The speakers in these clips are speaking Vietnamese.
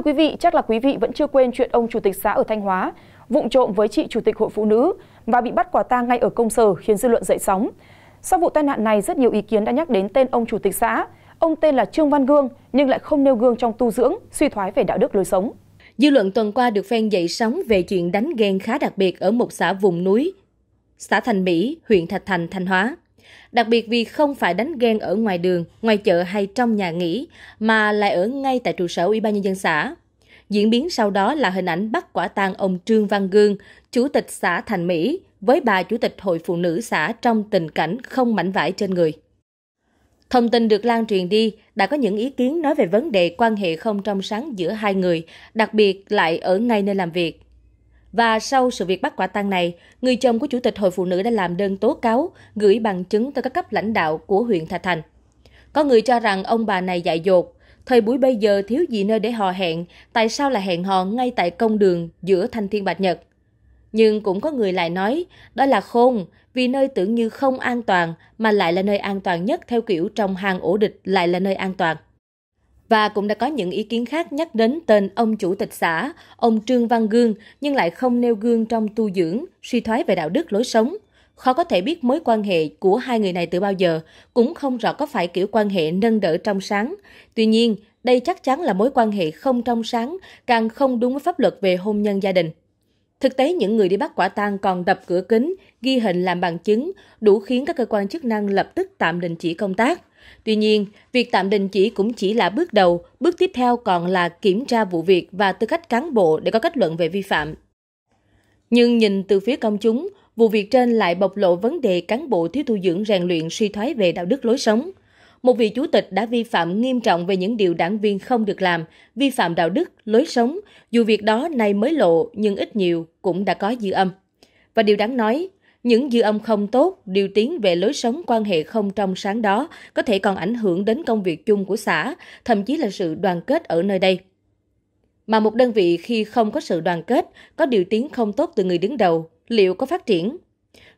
Thưa quý vị, chắc là quý vị vẫn chưa quên chuyện ông chủ tịch xã ở Thanh Hóa vụng trộm với chị chủ tịch hội phụ nữ và bị bắt quả tang ngay ở công sở khiến dư luận dậy sóng. Sau vụ tai nạn này, rất nhiều ý kiến đã nhắc đến tên ông chủ tịch xã. Ông tên là Trương Văn Gương nhưng lại không nêu gương trong tu dưỡng, suy thoái về đạo đức lối sống. Dư luận tuần qua được phen dậy sóng về chuyện đánh ghen khá đặc biệt ở một xã vùng núi, xã Thành Mỹ, huyện Thạch Thành, Thanh Hóa. Đặc biệt vì không phải đánh ghen ở ngoài đường, ngoài chợ hay trong nhà nghỉ, mà lại ở ngay tại trụ sở Ủy ban Nhân dân xã. Diễn biến sau đó là hình ảnh bắt quả tang ông Trương Văn Gương, chủ tịch xã Thành Mỹ, với bà chủ tịch hội phụ nữ xã trong tình cảnh không mảnh vải trên người. Thông tin được lan truyền đi đã có những ý kiến nói về vấn đề quan hệ không trong sáng giữa hai người, đặc biệt lại ở ngay nơi làm việc. Và sau sự việc bắt quả tang này, người chồng của Chủ tịch Hội Phụ Nữ đã làm đơn tố cáo, gửi bằng chứng tới các cấp lãnh đạo của huyện Thạch Thành. Có người cho rằng ông bà này dại dột, thời buổi bây giờ thiếu gì nơi để hò hẹn, tại sao lại hẹn hò ngay tại công đường giữa Thanh Thiên Bạch Nhật. Nhưng cũng có người lại nói, đó là khôn, vì nơi tưởng như không an toàn mà lại là nơi an toàn nhất theo kiểu trong hàng ổ địch lại là nơi an toàn và cũng đã có những ý kiến khác nhắc đến tên ông chủ tịch xã, ông Trương Văn Gương, nhưng lại không nêu gương trong tu dưỡng, suy thoái về đạo đức lối sống. Khó có thể biết mối quan hệ của hai người này từ bao giờ, cũng không rõ có phải kiểu quan hệ nâng đỡ trong sáng. Tuy nhiên, đây chắc chắn là mối quan hệ không trong sáng, càng không đúng với pháp luật về hôn nhân gia đình. Thực tế, những người đi bắt quả tang còn đập cửa kính, ghi hình làm bằng chứng, đủ khiến các cơ quan chức năng lập tức tạm đình chỉ công tác. Tuy nhiên, việc tạm đình chỉ cũng chỉ là bước đầu, bước tiếp theo còn là kiểm tra vụ việc và tư cách cán bộ để có kết luận về vi phạm. Nhưng nhìn từ phía công chúng, vụ việc trên lại bộc lộ vấn đề cán bộ thiếu tu dưỡng rèn luyện suy thoái về đạo đức lối sống. Một vị chủ tịch đã vi phạm nghiêm trọng về những điều đảng viên không được làm, vi phạm đạo đức, lối sống, dù việc đó nay mới lộ nhưng ít nhiều cũng đã có dư âm. Và điều đáng nói, những dư âm không tốt điều tiếng về lối sống quan hệ không trong sáng đó có thể còn ảnh hưởng đến công việc chung của xã thậm chí là sự đoàn kết ở nơi đây mà một đơn vị khi không có sự đoàn kết có điều tiếng không tốt từ người đứng đầu liệu có phát triển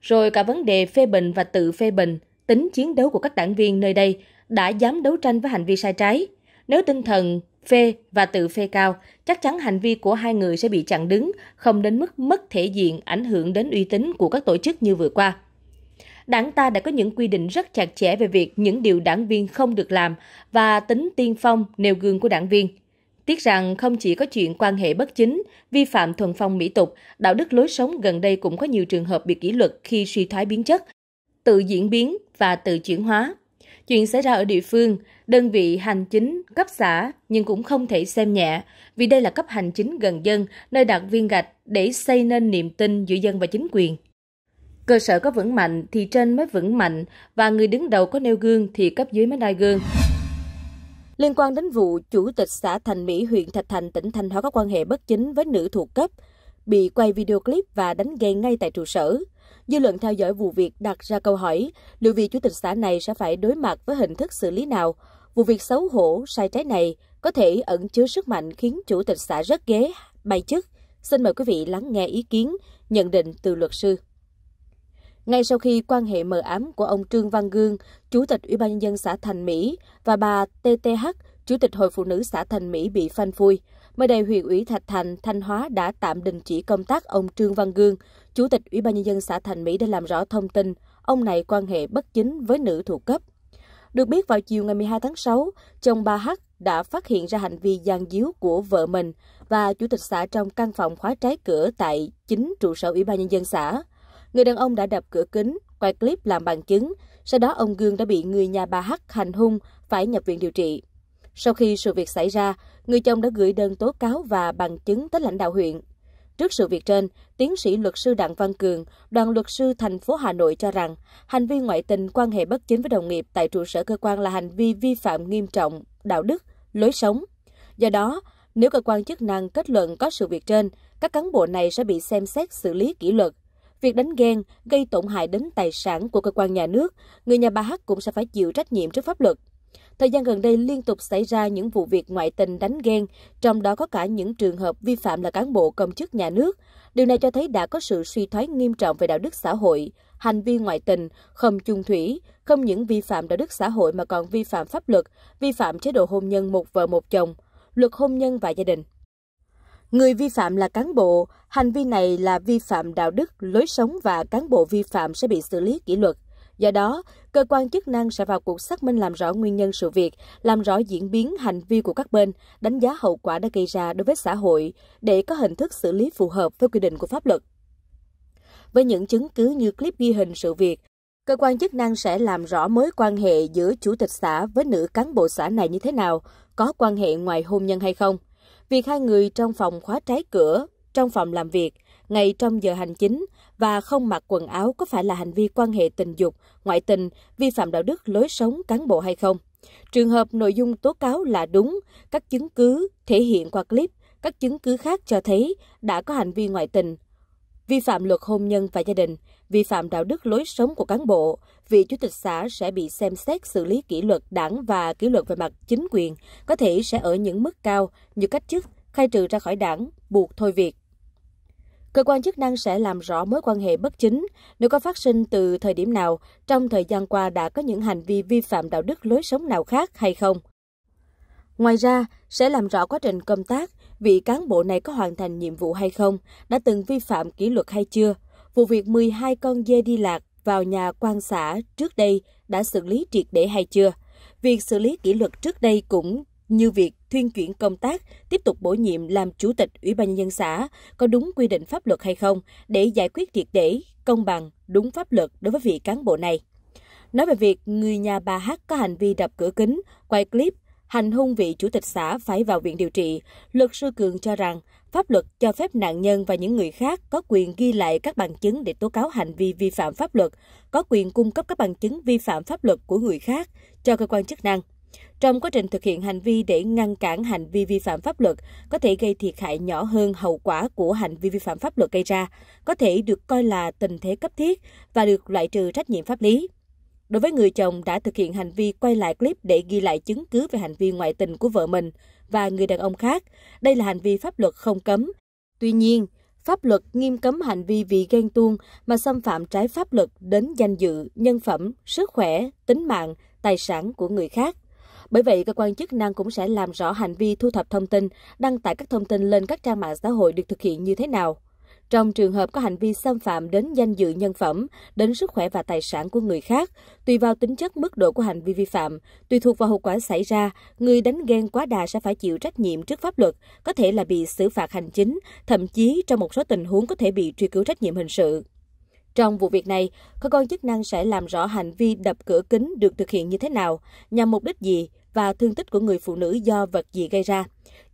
rồi cả vấn đề phê bình và tự phê bình tính chiến đấu của các đảng viên nơi đây đã dám đấu tranh với hành vi sai trái nếu tinh thần phê và tự phê cao, chắc chắn hành vi của hai người sẽ bị chặn đứng, không đến mức mất thể diện ảnh hưởng đến uy tín của các tổ chức như vừa qua. Đảng ta đã có những quy định rất chặt chẽ về việc những điều đảng viên không được làm và tính tiên phong nêu gương của đảng viên. Tiếc rằng không chỉ có chuyện quan hệ bất chính, vi phạm thuần phong mỹ tục, đạo đức lối sống gần đây cũng có nhiều trường hợp bị kỷ luật khi suy thoái biến chất, tự diễn biến và tự chuyển hóa. Chuyện xảy ra ở địa phương, đơn vị hành chính, cấp xã nhưng cũng không thể xem nhẹ, vì đây là cấp hành chính gần dân, nơi đặt viên gạch để xây nên niềm tin giữa dân và chính quyền. Cơ sở có vững mạnh thì trên mới vững mạnh và người đứng đầu có nêu gương thì cấp dưới mới noi gương. Liên quan đến vụ chủ tịch xã Thành Mỹ huyện Thạch Thành tỉnh Thanh Hóa có quan hệ bất chính với nữ thuộc cấp, bị quay video clip và đánh ghen ngay tại trụ sở. Dư luận theo dõi vụ việc đặt ra câu hỏi liệu vị chủ tịch xã này sẽ phải đối mặt với hình thức xử lý nào? Vụ việc xấu hổ, sai trái này có thể ẩn chứa sức mạnh khiến chủ tịch xã rất ghế, bay chức. Xin mời quý vị lắng nghe ý kiến, nhận định từ luật sư. Ngay sau khi quan hệ mờ ám của ông Trương Văn Gương, Chủ tịch Ủy ban nhân dân xã Thành Mỹ và bà TTH, Chủ tịch Hội Phụ nữ xã Thành Mỹ bị phanh phui, mới đây huyện ủy Thạch Thành, Thanh Hóa đã tạm đình chỉ công tác ông Trương Văn Gương, Chủ tịch Ủy ban Nhân dân xã Thành Mỹ để làm rõ thông tin ông này quan hệ bất chính với nữ thuộc cấp. Được biết vào chiều ngày 12 tháng 6, chồng bà H đã phát hiện ra hành vi gian díu của vợ mình và chủ tịch xã trong căn phòng khóa trái cửa tại chính trụ sở Ủy ban Nhân dân xã. Người đàn ông đã đập cửa kính, quay clip làm bằng chứng, sau đó ông Gương đã bị người nhà bà H hành hung, phải nhập viện điều trị. Sau khi sự việc xảy ra, người chồng đã gửi đơn tố cáo và bằng chứng tới lãnh đạo huyện Trước sự việc trên, tiến sĩ luật sư Đặng Văn Cường, đoàn luật sư thành phố Hà Nội cho rằng, hành vi ngoại tình quan hệ bất chính với đồng nghiệp tại trụ sở cơ quan là hành vi vi phạm nghiêm trọng đạo đức, lối sống. Do đó, nếu cơ quan chức năng kết luận có sự việc trên, các cán bộ này sẽ bị xem xét xử lý kỷ luật. Việc đánh ghen gây tổn hại đến tài sản của cơ quan nhà nước, người nhà bà H cũng sẽ phải chịu trách nhiệm trước pháp luật. Thời gian gần đây liên tục xảy ra những vụ việc ngoại tình đánh ghen, trong đó có cả những trường hợp vi phạm là cán bộ công chức nhà nước. Điều này cho thấy đã có sự suy thoái nghiêm trọng về đạo đức xã hội, hành vi ngoại tình, không chung thủy, không những vi phạm đạo đức xã hội mà còn vi phạm pháp luật, vi phạm chế độ hôn nhân một vợ một chồng, luật hôn nhân và gia đình. Người vi phạm là cán bộ, hành vi này là vi phạm đạo đức, lối sống và cán bộ vi phạm sẽ bị xử lý kỷ luật. Do đó, Cơ quan chức năng sẽ vào cuộc xác minh làm rõ nguyên nhân sự việc, làm rõ diễn biến hành vi của các bên, đánh giá hậu quả đã gây ra đối với xã hội để có hình thức xử lý phù hợp với quy định của pháp luật. Với những chứng cứ như clip ghi hình sự việc, cơ quan chức năng sẽ làm rõ mối quan hệ giữa chủ tịch xã với nữ cán bộ xã này như thế nào, có quan hệ ngoài hôn nhân hay không. Việc hai người trong phòng khóa trái cửa, trong phòng làm việc ngay trong giờ hành chính và không mặc quần áo có phải là hành vi quan hệ tình dục, ngoại tình, vi phạm đạo đức lối sống cán bộ hay không. Trường hợp nội dung tố cáo là đúng, các chứng cứ thể hiện qua clip, các chứng cứ khác cho thấy đã có hành vi ngoại tình, vi phạm luật hôn nhân và gia đình, vi phạm đạo đức lối sống của cán bộ, vị chủ tịch xã sẽ bị xem xét xử lý kỷ luật đảng và kỷ luật về mặt chính quyền, có thể sẽ ở những mức cao như cách chức, khai trừ ra khỏi đảng, buộc thôi việc. Cơ quan chức năng sẽ làm rõ mối quan hệ bất chính nếu có phát sinh từ thời điểm nào, trong thời gian qua đã có những hành vi vi phạm đạo đức lối sống nào khác hay không. Ngoài ra, sẽ làm rõ quá trình công tác, vị cán bộ này có hoàn thành nhiệm vụ hay không, đã từng vi phạm kỷ luật hay chưa. Vụ việc 12 con dê đi lạc vào nhà quan xã trước đây đã xử lý triệt để hay chưa. Việc xử lý kỷ luật trước đây cũng như việc thuyên chuyển công tác, tiếp tục bổ nhiệm làm chủ tịch Ủy ban nhân dân xã có đúng quy định pháp luật hay không để giải quyết triệt để, công bằng, đúng pháp luật đối với vị cán bộ này. Nói về việc người nhà bà H có hành vi đập cửa kính, quay clip, hành hung vị chủ tịch xã phải vào viện điều trị, luật sư Cường cho rằng pháp luật cho phép nạn nhân và những người khác có quyền ghi lại các bằng chứng để tố cáo hành vi vi phạm pháp luật, có quyền cung cấp các bằng chứng vi phạm pháp luật của người khác cho cơ quan chức năng. Trong quá trình thực hiện hành vi để ngăn cản hành vi vi phạm pháp luật có thể gây thiệt hại nhỏ hơn hậu quả của hành vi vi phạm pháp luật gây ra, có thể được coi là tình thế cấp thiết và được loại trừ trách nhiệm pháp lý. Đối với người chồng đã thực hiện hành vi quay lại clip để ghi lại chứng cứ về hành vi ngoại tình của vợ mình và người đàn ông khác, đây là hành vi pháp luật không cấm. Tuy nhiên, pháp luật nghiêm cấm hành vi vì ghen tuông mà xâm phạm trái pháp luật đến danh dự, nhân phẩm, sức khỏe, tính mạng, tài sản của người khác. Bởi vậy, cơ quan chức năng cũng sẽ làm rõ hành vi thu thập thông tin, đăng tải các thông tin lên các trang mạng xã hội được thực hiện như thế nào. Trong trường hợp có hành vi xâm phạm đến danh dự nhân phẩm, đến sức khỏe và tài sản của người khác, tùy vào tính chất mức độ của hành vi vi phạm, tùy thuộc vào hậu quả xảy ra, người đánh ghen quá đà sẽ phải chịu trách nhiệm trước pháp luật, có thể là bị xử phạt hành chính, thậm chí trong một số tình huống có thể bị truy cứu trách nhiệm hình sự. Trong vụ việc này, cơ quan chức năng sẽ làm rõ hành vi đập cửa kính được thực hiện như thế nào, nhằm mục đích gì, và thương tích của người phụ nữ do vật gì gây ra.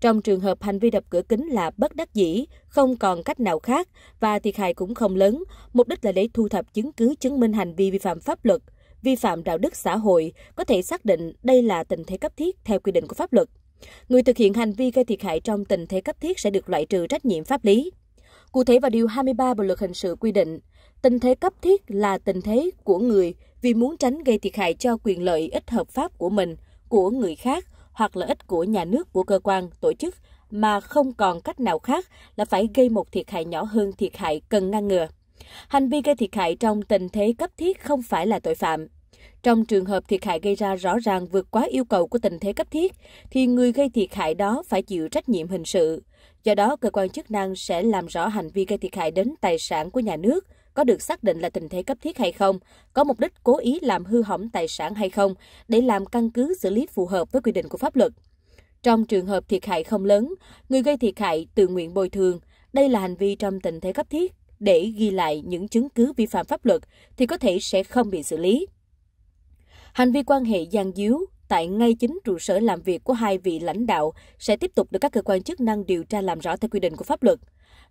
Trong trường hợp hành vi đập cửa kính là bất đắc dĩ, không còn cách nào khác và thiệt hại cũng không lớn, mục đích là để thu thập chứng cứ chứng minh hành vi vi phạm pháp luật, vi phạm đạo đức xã hội, có thể xác định đây là tình thế cấp thiết theo quy định của pháp luật. Người thực hiện hành vi gây thiệt hại trong tình thế cấp thiết sẽ được loại trừ trách nhiệm pháp lý. Cụ thể vào điều 23 Bộ luật hình sự quy định, tình thế cấp thiết là tình thế của người vì muốn tránh gây thiệt hại cho quyền lợi ích hợp pháp của mình của người khác hoặc lợi ích của nhà nước của cơ quan, tổ chức mà không còn cách nào khác là phải gây một thiệt hại nhỏ hơn thiệt hại cần ngăn ngừa. Hành vi gây thiệt hại trong tình thế cấp thiết không phải là tội phạm. Trong trường hợp thiệt hại gây ra rõ ràng vượt quá yêu cầu của tình thế cấp thiết, thì người gây thiệt hại đó phải chịu trách nhiệm hình sự. Do đó, cơ quan chức năng sẽ làm rõ hành vi gây thiệt hại đến tài sản của nhà nước, có được xác định là tình thế cấp thiết hay không, có mục đích cố ý làm hư hỏng tài sản hay không để làm căn cứ xử lý phù hợp với quy định của pháp luật. Trong trường hợp thiệt hại không lớn, người gây thiệt hại tự nguyện bồi thường, đây là hành vi trong tình thế cấp thiết để ghi lại những chứng cứ vi phạm pháp luật thì có thể sẽ không bị xử lý. Hành vi quan hệ gian díu tại ngay chính trụ sở làm việc của hai vị lãnh đạo sẽ tiếp tục được các cơ quan chức năng điều tra làm rõ theo quy định của pháp luật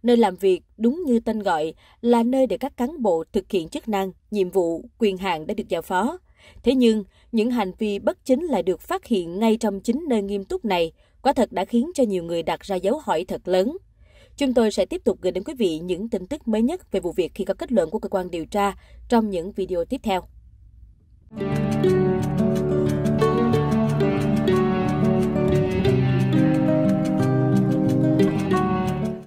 nơi làm việc đúng như tên gọi là nơi để các cán bộ thực hiện chức năng, nhiệm vụ, quyền hạn đã được giao phó. Thế nhưng, những hành vi bất chính lại được phát hiện ngay trong chính nơi nghiêm túc này, quả thật đã khiến cho nhiều người đặt ra dấu hỏi thật lớn. Chúng tôi sẽ tiếp tục gửi đến quý vị những tin tức mới nhất về vụ việc khi có kết luận của cơ quan điều tra trong những video tiếp theo.